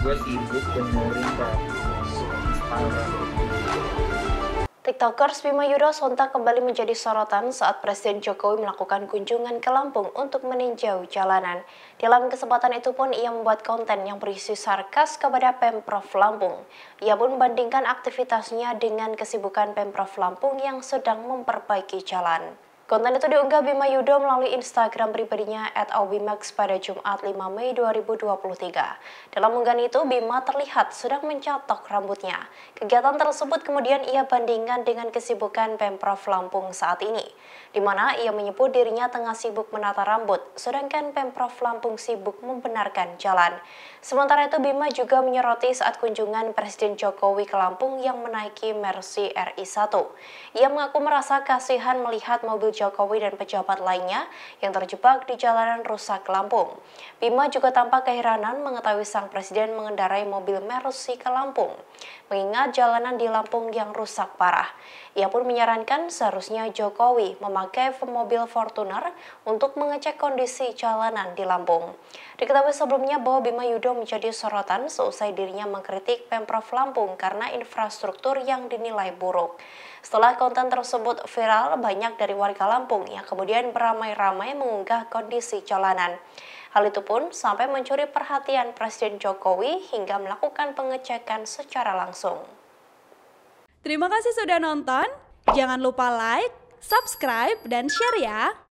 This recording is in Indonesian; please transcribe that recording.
gue sibuk dengerin TikTokers Bima Yudo sontak kembali menjadi sorotan saat Presiden Jokowi melakukan kunjungan ke Lampung untuk meninjau jalanan. Dalam kesempatan itu pun ia membuat konten yang berisi sarkas kepada Pemprov Lampung. Ia pun membandingkan aktivitasnya dengan kesibukan Pemprov Lampung yang sedang memperbaiki jalan. Konten itu diunggah Bima Yudo melalui Instagram pribadinya at Obimax pada Jumat 5 Mei 2023. Dalam unggahan itu, Bima terlihat sedang mencatok rambutnya. Kegiatan tersebut kemudian ia bandingkan dengan kesibukan Pemprov Lampung saat ini, di mana ia menyebut dirinya tengah sibuk menata rambut, sedangkan Pemprov Lampung sibuk membenarkan jalan. Sementara itu, Bima juga menyoroti saat kunjungan Presiden Jokowi ke Lampung yang menaiki Mercy RI1. Ia mengaku merasa kasihan melihat mobil Jokowi dan pejabat lainnya yang terjebak di jalanan rusak Lampung. Bima juga tampak keheranan mengetahui sang presiden mengendarai mobil Mercy ke Lampung, mengingat jalanan di Lampung yang rusak parah. Ia pun menyarankan seharusnya Jokowi memakai mobil Fortuner untuk mengecek kondisi jalanan di Lampung. Diketahui sebelumnya bahwa Bima Yudo menjadi sorotan seusai dirinya mengkritik Pemprov Lampung karena infrastruktur yang dinilai buruk. Setelah konten tersebut viral, banyak dari warga Lampung yang kemudian beramai-ramai mengunggah kondisi jalanan. Hal itu pun sampai mencuri perhatian Presiden Jokowi hingga melakukan pengecekan secara langsung. Terima kasih sudah nonton. Jangan lupa like, subscribe, dan share ya.